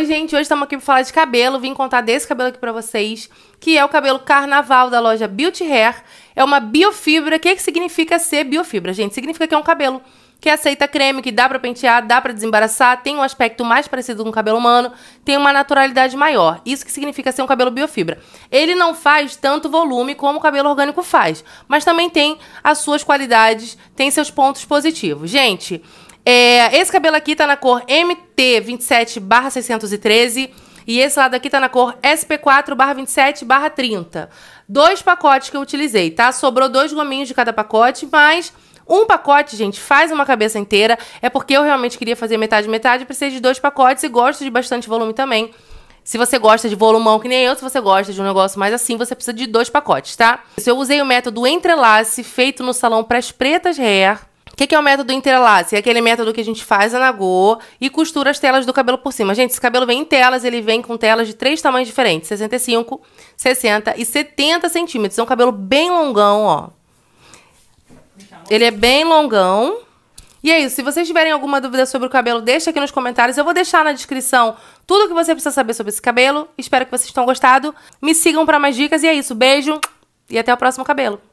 Oi, gente, hoje estamos aqui para falar de cabelo. Vim contar desse cabelo aqui para vocês, que é o cabelo carnaval da loja Beauty Hair. É uma biofibra. O que, é que significa ser biofibra, gente? Significa que é um cabelo que aceita creme, que dá para pentear, dá para desembaraçar, tem um aspecto mais parecido com o cabelo humano, tem uma naturalidade maior. Isso que significa ser um cabelo biofibra. Ele não faz tanto volume como o cabelo orgânico faz, mas também tem as suas qualidades, tem seus pontos positivos. Gente, é, esse cabelo aqui tá na cor MT27/613 e esse lado aqui tá na cor SP4/27/30. Dois pacotes que eu utilizei, tá? Sobrou dois gominhos de cada pacote, mas um pacote, gente, faz uma cabeça inteira. É porque eu realmente queria fazer metade metade, precisei de dois pacotes e gosto de bastante volume também. Se você gosta de volumão que nem eu, se você gosta de um negócio mais assim, você precisa de dois pacotes, tá? Eu usei o método entrelace feito no salão para as pretas hair que, que é o método interlace? É aquele método que a gente faz a nagô e costura as telas do cabelo por cima. Gente, esse cabelo vem em telas, ele vem com telas de três tamanhos diferentes: 65, 60 e 70 centímetros. É um cabelo bem longão, ó. Ele é bem longão. E é isso. Se vocês tiverem alguma dúvida sobre o cabelo, deixa aqui nos comentários. Eu vou deixar na descrição tudo o que você precisa saber sobre esse cabelo. Espero que vocês tenham gostado. Me sigam para mais dicas. E é isso. Beijo e até o próximo cabelo.